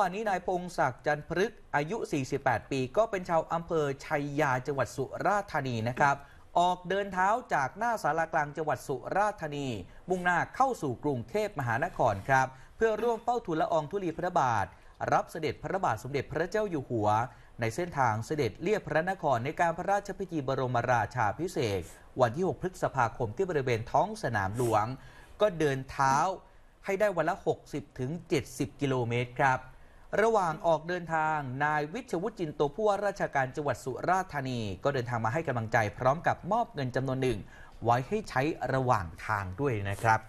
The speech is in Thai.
วานนี้ นาย พงศักดิ์จันพฤกษ์อายุ 48 ปี ก็เป็นชาว อำเภอชัยยาจังหวัดสุราษฎร์ธานีนะครับ ออกเดินเท้าจากหน้าสารากลางจังหวัดสุราษฎร์ธานีมุ่งหน้าเข้าสู่กรุงเทพมหานครครับ เพื่อร่วมเฝ้าทูลละอองธุลีพระบาท รับเสด็จ พระบาท สมเด็จพระเจ้าอยู่หัว ในเส้นทางเสด็จเลียบพระนครในการพระราชพิธีบรมราชาพิเศษวันที่ 6 พฤษภาคมที่บริเวณท้องสนามหลวง ก็เดินเท้าให้ได้วันละ 60-70 กิโลเมตรครับระหว่างออกเดินทาง นายวิชวุจินโตผู้ว่าราชการจังหวัดสุราษฎร์ธานี ก็เดินทางมาให้กำลังใจพร้อมกับมอบเงินจำนวนหนึ่ง ไว้ให้ใช้ระหว่างทางด้วยนะครับ